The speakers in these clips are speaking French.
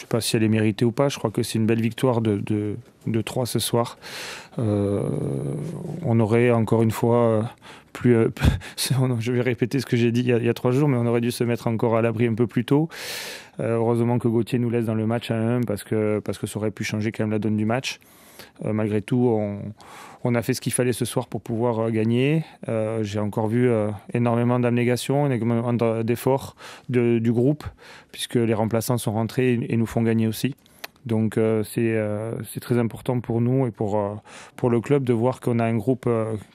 Je ne sais pas si elle est méritée ou pas. Je crois que c'est une belle victoire de, de, 3 ce soir. Euh, on aurait encore une fois euh, euh, je vais répéter ce que j'ai dit il y, a, trois jours, mais on aurait dû se mettre encore à l'abri un peu plus tôt. Euh, heureusement que Gauthier nous laisse dans le match à 1 parce que, parce que ça aurait pu changer quand même la donne du match. Euh, malgré tout, on, a fait ce qu'il fallait ce soir pour pouvoir gagner. j'ai encore vu énormément d'abnégation, énormément d'efforts du groupe, puisque les remplaçants sont rentrés et nous font gagner aussi. Donc euh, euh, c'est très important pour nous et pour, euh, pour le club de voir qu'on a un groupe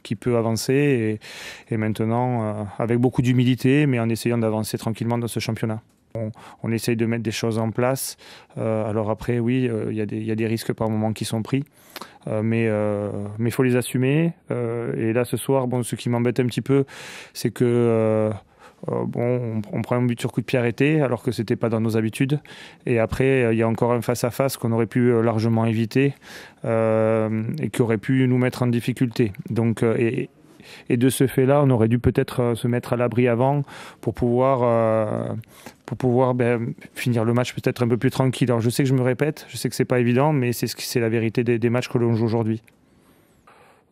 qui peut avancer et, maintenant avec beaucoup d'humilité, mais en essayant d'avancer tranquillement dans ce championnat. On, essaye de mettre des choses en place. alors après, oui, il y, y, a des risques par moment qui sont pris, mais il faut les assumer. et là, ce soir, bon, ce qui m'embête un petit peu, c'est que... Euh, bon, on, prend un but sur coup de pierre arrêté, alors que ce n'était pas dans nos habitudes. Et après, euh, il y a encore un face-à-face qu'on aurait pu euh, largement éviter et qui aurait pu nous mettre en difficulté. Donc, et, de ce fait-là, on aurait dû peut-être se mettre à l'abri avant pour pouvoir, pour pouvoir ben, finir le match peut-être un peu plus tranquille. je sais que je me répète, je sais que ce n'est pas évident, mais c'est ce la vérité des matchs que l'on joue aujourd'hui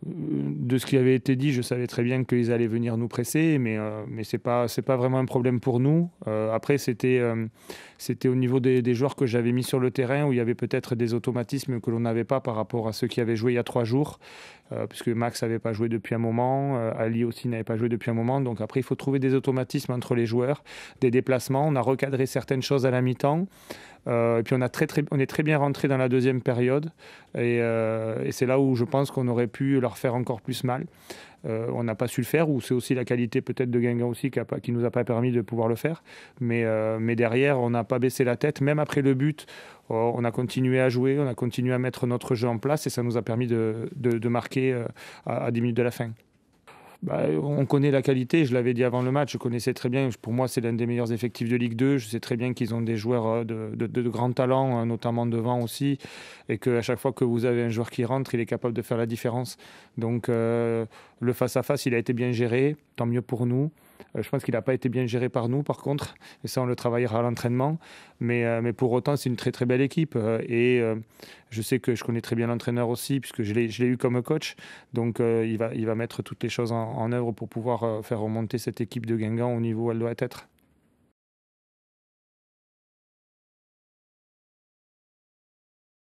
de ce qui avait été dit, je savais très bien qu'ils allaient venir nous presser, mais, euh, mais ce n'est pas, pas, vraiment un problème pour nous. Euh, après, euh, c'était au niveau des, des joueurs que j'avais mis sur le terrain, où il y avait peut-être des automatismes que l'on n'avait pas par rapport à ceux qui avaient joué il y a trois jours, puisque Max n'avait pas joué depuis un moment, Ali aussi n'avait pas joué depuis un moment. Donc après, il faut trouver des automatismes entre les joueurs, des déplacements. On a recadré certaines choses à la mi-temps. Euh, et puis on, a très, très, on est très bien rentré dans la deuxième période. Et, euh, c'est là où je pense qu'on aurait pu leur faire encore plus mal. Euh, on n'a pas su le faire, ou c'est aussi la qualité peut-être de Guingamp aussi qui, ne nous a pas permis de pouvoir le faire. Mais, mais derrière, on n'a pas baissé la tête. Même après le but, oh, on a continué à jouer, on a continué à mettre notre jeu en place et ça nous a permis de, de, marquer à, à 10 minutes de la fin. Bah, on connaît la qualité, je l'avais dit avant le match, je connaissais très bien, pour moi c'est l'un des meilleurs effectifs de Ligue 2, je sais très bien qu'ils ont des joueurs euh, de, grands talents, euh, notamment devant aussi, et qu'à chaque fois que vous avez un joueur qui rentre, il est capable de faire la différence. Donc euh, le face à -face, il a été bien géré, tant mieux pour nous. Euh, je pense qu'il n'a pas été bien géré par nous, par contre. Et ça, on le travaillera à l'entraînement. Mais, euh, mais pour autant, c'est une très, très belle équipe. Euh, et je sais que je connais très bien l'entraîneur aussi, puisque je l'ai eu comme coach. Donc, il, va, il va mettre toutes les choses en, en œuvre pour pouvoir faire remonter cette équipe de Guingamp au niveau où elle doit être.